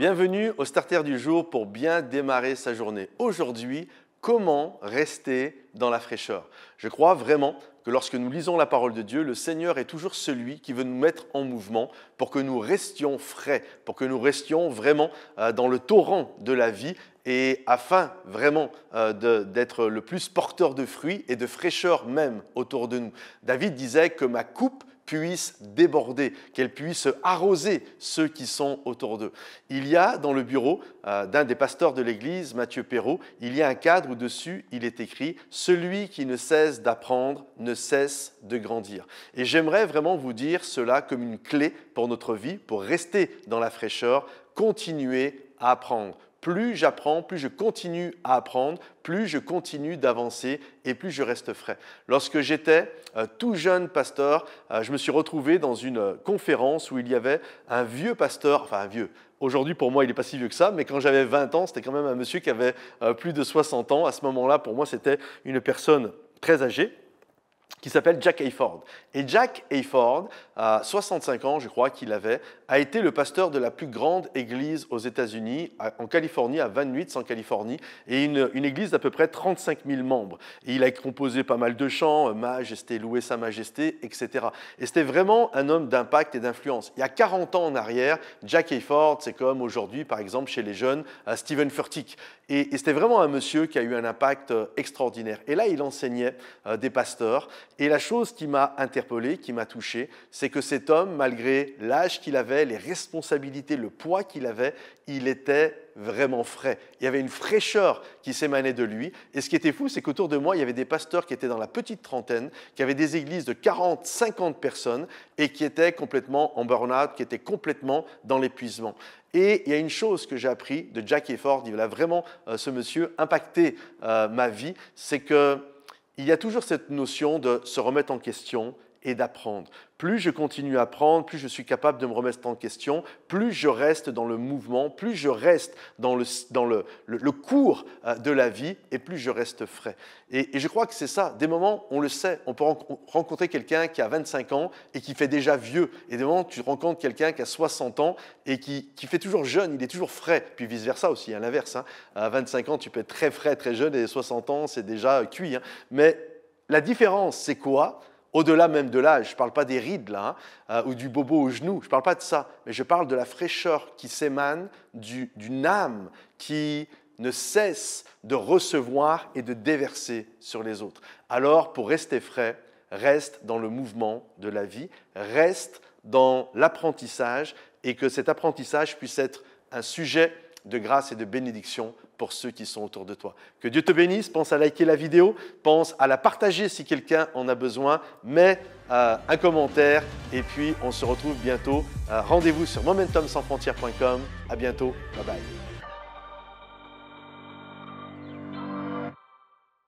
Bienvenue au starter du jour pour bien démarrer sa journée. Aujourd'hui, comment rester dans la fraîcheur Je crois vraiment que lorsque nous lisons la parole de Dieu, le Seigneur est toujours celui qui veut nous mettre en mouvement pour que nous restions frais, pour que nous restions vraiment euh, dans le torrent de la vie et afin vraiment euh, d'être le plus porteur de fruits et de fraîcheur même autour de nous. David disait que ma coupe puisse déborder, qu'elle puisse arroser ceux qui sont autour d'eux. Il y a dans le bureau euh, d'un des pasteurs de l'Église, Mathieu Perrault, il y a un cadre où dessus il est écrit ⁇ Celui qui ne cesse d'apprendre ne cesse de grandir ⁇ Et j'aimerais vraiment vous dire cela comme une clé pour notre vie, pour rester dans la fraîcheur, continuer à apprendre, plus j'apprends, plus je continue à apprendre, plus je continue d'avancer et plus je reste frais. Lorsque j'étais euh, tout jeune pasteur, euh, je me suis retrouvé dans une conférence où il y avait un vieux pasteur, enfin un vieux, Aujourd'hui, pour moi, il n'est pas si vieux que ça, mais quand j'avais 20 ans, c'était quand même un monsieur qui avait euh, plus de 60 ans. À ce moment-là, pour moi, c'était une personne très âgée qui s'appelle Jack Hayford. Et Jack Hayford, à 65 ans, je crois qu'il avait, a été le pasteur de la plus grande église aux États-Unis, en Californie, à Van en Californie, et une, église d'à peu près 35 000 membres. Et il a composé pas mal de chants, euh, Majesté, louez sa majesté, etc. Et c'était vraiment un homme d'impact et d'influence. Il y a 40 ans en arrière, Jack Hayford, c'est comme aujourd'hui, par exemple, chez les jeunes, Stephen Furtick. et c'était vraiment un monsieur qui a eu un impact euh, extraordinaire. Et là, il enseignait euh, des pasteurs. Et la chose qui m'a interpellé, qui m'a touché, c'est que cet homme, malgré l'âge qu'il avait, les responsabilités, le poids qu'il avait, il était vraiment frais. Il y avait une fraîcheur qui s'émanait de lui. Et ce qui était fou, c'est qu'autour de moi, il y avait des pasteurs qui étaient dans la petite trentaine, qui avaient des églises de 40, 50 personnes et qui étaient complètement en burn-out, qui étaient complètement dans l'épuisement. Et il y a une chose que j'ai appris de Jack Efford, il a vraiment, euh, ce monsieur, impacté euh, ma vie, c'est que il y a toujours cette notion de se remettre en question et d'apprendre. Plus je continue à apprendre, plus je suis capable de me remettre en question, plus je reste dans le mouvement, plus je reste dans le, dans le, le, cours euh, de la vie et plus je reste frais. Et, je crois que c'est ça. Des moments, on le sait, on peut rencontrer quelqu'un qui a 25 ans et qui fait déjà vieux. Et des moments, tu rencontres quelqu'un qui a 60 ans et qui, qui, fait toujours jeune, il est toujours frais. Puis vice-versa aussi, à l'inverse. Hein. À 25 ans, tu peux être très frais, très jeune et 60 ans, c'est déjà cuit. Hein. Mais la différence, c'est quoi au-delà même de l'âge. Je ne parle pas des rides là, hein, euh, ou du bobo au genou, je ne parle pas de ça, mais je parle de la fraîcheur qui s'émane d'une âme qui ne cesse de recevoir et de déverser sur les autres. Alors, pour rester frais, reste dans le mouvement de la vie, reste dans l'apprentissage, et que cet apprentissage puisse être un sujet de grâce et de bénédiction pour ceux qui sont autour de toi. Que Dieu te bénisse, pense à liker la vidéo, pense à la partager si quelqu'un en a besoin, mets euh, un commentaire et puis on se retrouve bientôt. Euh, rendez-vous sur momentumsansfrontières.com. À bientôt. Bye bye.